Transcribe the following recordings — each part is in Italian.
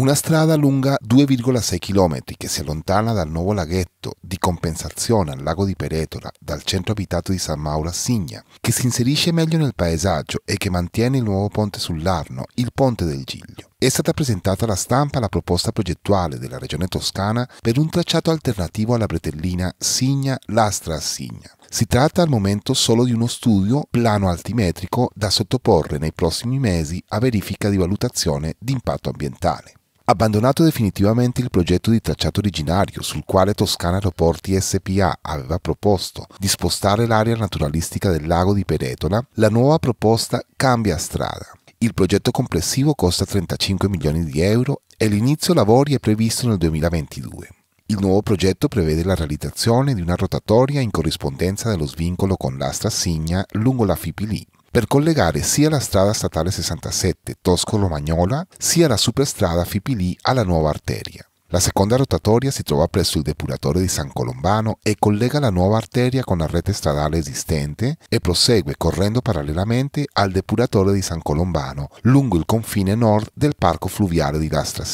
Una strada lunga 2,6 km che si allontana dal nuovo laghetto di compensazione al lago di Peretola dal centro abitato di San Mauro a Signa, che si inserisce meglio nel paesaggio e che mantiene il nuovo ponte sull'Arno, il ponte del Giglio. È stata presentata alla stampa la proposta progettuale della regione toscana per un tracciato alternativo alla bretellina Signa-Lastra-Signa. a Si tratta al momento solo di uno studio plano altimetrico da sottoporre nei prossimi mesi a verifica di valutazione di impatto ambientale abbandonato definitivamente il progetto di tracciato originario sul quale Toscana Aeroporti SPA aveva proposto di spostare l'area naturalistica del lago di Peretola, la nuova proposta cambia strada. Il progetto complessivo costa 35 milioni di euro e l'inizio lavori è previsto nel 2022. Il nuovo progetto prevede la realizzazione di una rotatoria in corrispondenza dello svincolo con l'Astra Signa lungo la Fipilì, Per collegare sia la strada statale 67 Tosco-Romagnola sia la superstrada Fipili alla nuova arteria. La seconda rotatoria si trova presso il depuratore di San Colombano e collega la nuova arteria con la rete stradale esistente e prosegue correndo parallelamente al depuratore di San Colombano lungo il confine nord del parco fluviale di Lastra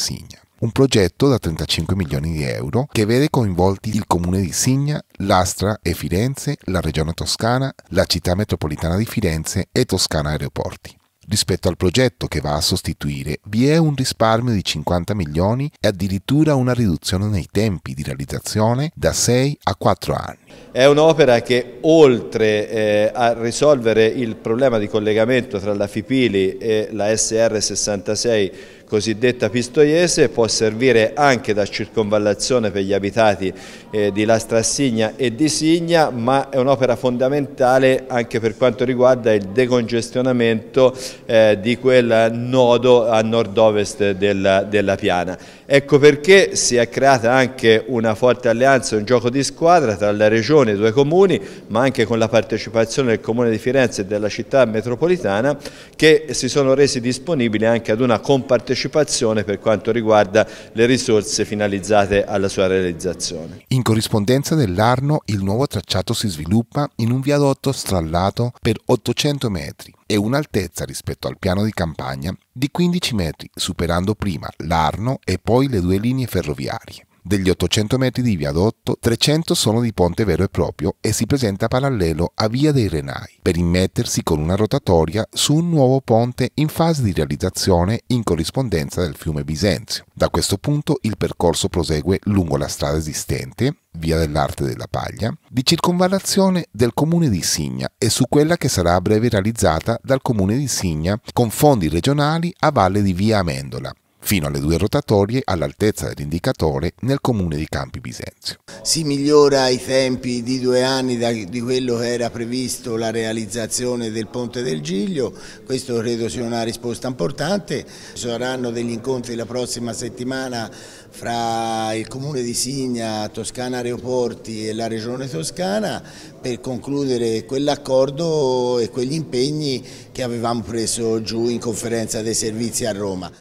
un progetto da 35 milioni di euro che vede coinvolti il comune di Signa, Lastra e Firenze, la regione toscana, la città metropolitana di Firenze e Toscana Aeroporti. Rispetto al progetto che va a sostituire, vi è un risparmio di 50 milioni e addirittura una riduzione nei tempi di realizzazione da 6 a 4 anni. È un'opera che oltre eh, a risolvere il problema di collegamento tra la Fipili e la SR66 cosiddetta pistoiese, può servire anche da circonvallazione per gli abitati eh, di Lastrassigna e di Signa, ma è un'opera fondamentale anche per quanto riguarda il decongestionamento eh, di quel nodo a nord-ovest della, della piana. Ecco perché si è creata anche una forte alleanza, un gioco di squadra tra la regione e i due comuni, ma anche con la partecipazione del comune di Firenze e della città metropolitana che si sono resi disponibili anche ad una compartecipazione partecipazione per quanto riguarda le risorse finalizzate alla sua realizzazione. In corrispondenza dell'Arno il nuovo tracciato si sviluppa in un viadotto strallato per 800 metri e un'altezza rispetto al piano di campagna di 15 metri, superando prima l'Arno e poi le due linee ferroviarie. Degli 800 metri di viadotto, 300 sono di ponte vero e proprio e si presenta parallelo a Via dei Renai, per immettersi con una rotatoria su un nuovo ponte in fase di realizzazione in corrispondenza del fiume Bisenzio. Da questo punto il percorso prosegue lungo la strada esistente, via dell'Arte della Paglia, di circonvallazione del comune di Signa e su quella che sarà a breve realizzata dal comune di Signa con fondi regionali a valle di via Amendola, fino alle due rotatorie all'altezza dell'indicatore nel comune di Campi Bisenzio. Si migliora i tempi di due anni da, di quello che era previsto la realizzazione del Ponte del Giglio, questo credo sia una risposta importante, saranno degli incontri la prossima settimana fra il comune di Signa, Toscana Aeroporti e la regione toscana per concludere quell'accordo e quegli impegni che avevamo preso giù in conferenza dei servizi a Roma.